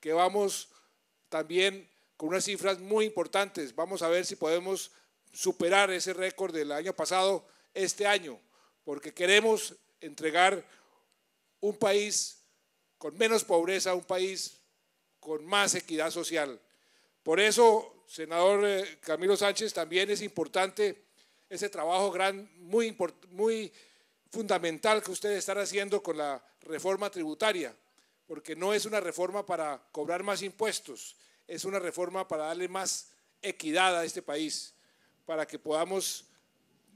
que vamos también con unas cifras muy importantes. Vamos a ver si podemos superar ese récord del año pasado este año, porque queremos entregar un país con menos pobreza, un país con más equidad social. Por eso, senador eh, Camilo Sánchez, también es importante ese trabajo gran, muy, muy fundamental que ustedes están haciendo con la reforma tributaria porque no es una reforma para cobrar más impuestos, es una reforma para darle más equidad a este país, para que podamos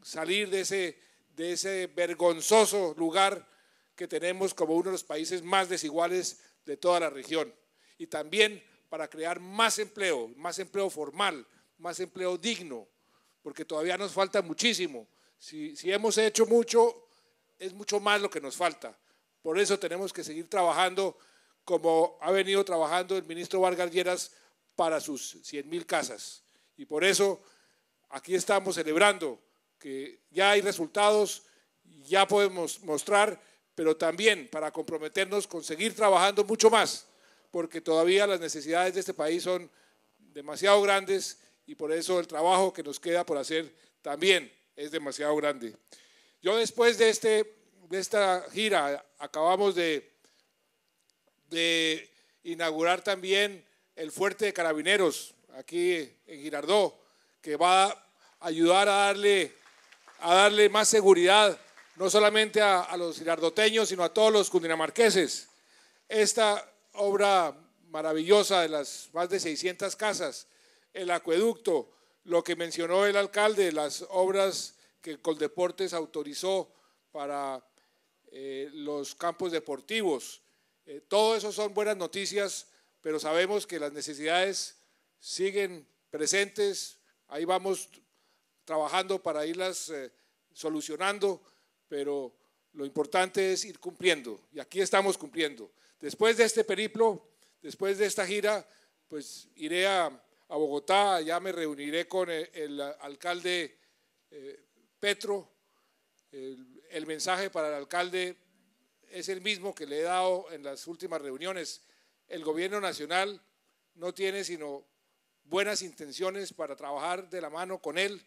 salir de ese, de ese vergonzoso lugar que tenemos como uno de los países más desiguales de toda la región. Y también para crear más empleo, más empleo formal, más empleo digno, porque todavía nos falta muchísimo. Si, si hemos hecho mucho, es mucho más lo que nos falta. Por eso tenemos que seguir trabajando como ha venido trabajando el ministro Vargas Lleras para sus 100.000 casas. Y por eso aquí estamos celebrando que ya hay resultados, ya podemos mostrar, pero también para comprometernos con seguir trabajando mucho más, porque todavía las necesidades de este país son demasiado grandes y por eso el trabajo que nos queda por hacer también es demasiado grande. Yo después de este de esta gira. Acabamos de, inaugurar también el fuerte de carabineros aquí en Girardó, que va a ayudar a darle, a darle más seguridad, no solamente a, a los girardoteños, sino a todos los cundinamarqueses. Esta obra maravillosa de las más de 600 casas, el acueducto, lo que mencionó el alcalde, las obras que Coldeportes autorizó para eh, los campos deportivos. Eh, todo eso son buenas noticias, pero sabemos que las necesidades siguen presentes. Ahí vamos trabajando para irlas eh, solucionando, pero lo importante es ir cumpliendo. Y aquí estamos cumpliendo. Después de este periplo, después de esta gira, pues iré a, Bogotá, allá me reuniré con el alcalde Petro el, mensaje para el alcalde es el mismo que le he dado en las últimas reuniones. El gobierno nacional no tiene sino buenas intenciones para trabajar de la mano con él,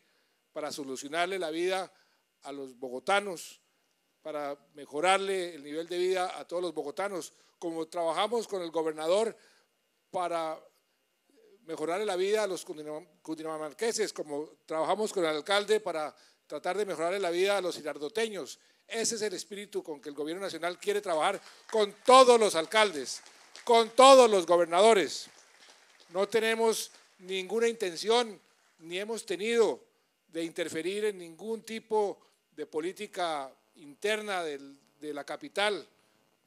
para solucionarle la vida a los bogotanos, para mejorarle el nivel de vida a todos los bogotanos, como trabajamos con el gobernador para mejorarle la vida a los cundinamarqueses, como trabajamos con el alcalde para tratar de mejorar la vida a los girardoteños. Ese es el espíritu con que el gobierno nacional quiere trabajar con todos los alcaldes, con todos los gobernadores. No tenemos ninguna intención, ni hemos tenido, de interferir en ningún tipo de política interna de la capital.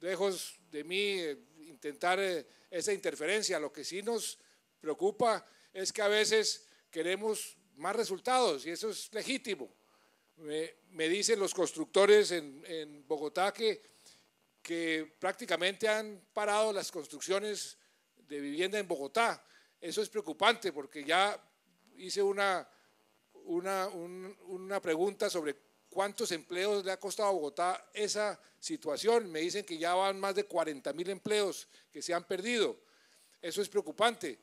Lejos de mí eh, intentar eh, esa interferencia. Lo que sí nos preocupa es que a veces queremos más resultados y eso es legítimo me, dicen los constructores en, Bogotá que, prácticamente han parado las construcciones de vivienda en Bogotá. Eso es preocupante porque ya hice una, una, una, pregunta sobre cuántos empleos le ha costado a Bogotá esa situación. Me dicen que ya van más de 40 mil empleos que se han perdido. Eso es preocupante,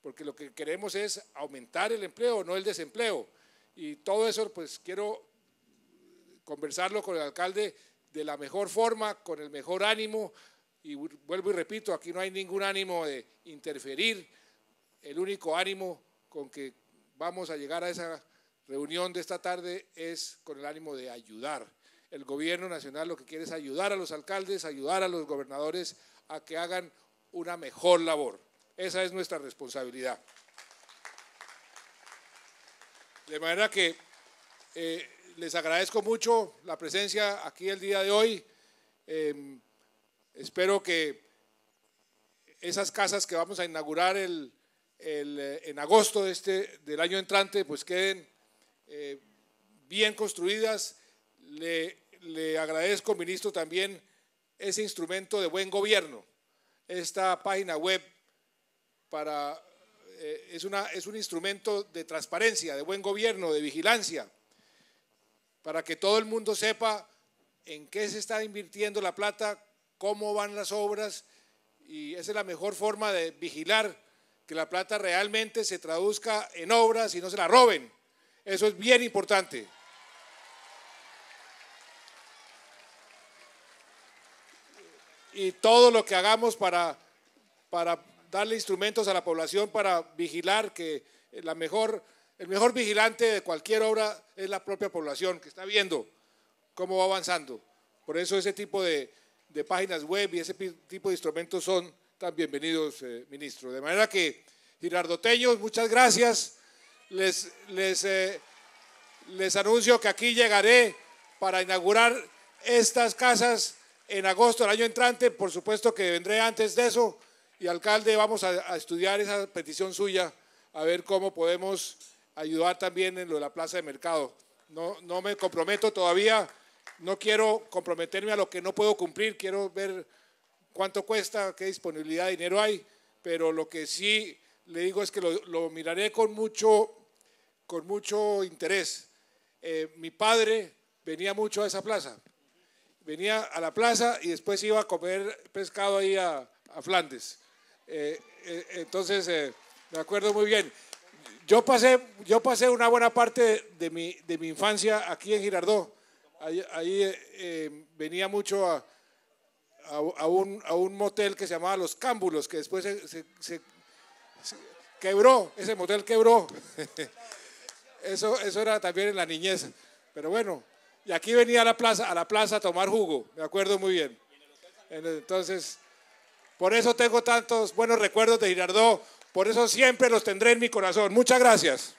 porque lo que queremos es aumentar el empleo, no el desempleo. Y todo eso, pues quiero conversarlo con el alcalde de la mejor forma, con el mejor ánimo. Y vuelvo y repito, aquí no hay ningún ánimo de interferir. El único ánimo con que vamos a llegar a esa reunión de esta tarde es con el ánimo de ayudar. El gobierno nacional lo que quiere es ayudar a los alcaldes, ayudar a los gobernadores a que hagan una mejor labor. Esa es nuestra responsabilidad. De manera que eh, les agradezco mucho la presencia aquí el día de hoy. Em, espero que esas casas que vamos a inaugurar el, eh, en agosto este, del año entrante pues queden eh, bien construidas. Le, agradezco, ministro, también ese instrumento de buen gobierno, esta página web para es, una, es un instrumento de transparencia, de buen gobierno, de vigilancia para que todo el mundo sepa en qué se está invirtiendo la plata, cómo van las obras, y esa es la mejor forma de vigilar que la plata realmente se traduzca en obras y no se la roben. Eso es bien importante. Y todo lo que hagamos para, para darle instrumentos a la población para vigilar que la mejor el mejor vigilante de cualquier obra es la propia población que está viendo cómo va avanzando. Por eso ese tipo de, páginas web y ese tipo de instrumentos son tan bienvenidos, eh, ministro. De manera que, girardoteños, muchas gracias. Eh, les, anuncio que aquí llegaré para inaugurar estas casas en agosto del año entrante. Por supuesto que vendré antes de eso. Y, alcalde, vamos a estudiar esa petición suya, a ver cómo podemos ayudar también en lo de la plaza de mercado. No, me comprometo todavía, no quiero comprometerme a lo que no puedo cumplir, quiero ver cuánto cuesta, qué disponibilidad de dinero hay, pero lo que sí le digo es que lo, miraré con mucho, interés. Eh, mi padre venía mucho a esa plaza, venía a la plaza y después iba a comer pescado ahí a, Flandes. Eh, eh, entonces, me acuerdo muy bien yo pasé, yo pasé una buena parte de, mi, infancia aquí en Girardó. Ahí, eh, eh, venía mucho a, un, motel que se llamaba Los Cámbulos, que después se, quebró, ese motel quebró. eso, eso era también en la niñez. Pero bueno, y aquí venía a la plaza, a la plaza a tomar jugo, me acuerdo muy bien. Entonces, por eso tengo tantos buenos recuerdos de Girardó, por eso siempre los tendré en mi corazón. Muchas gracias.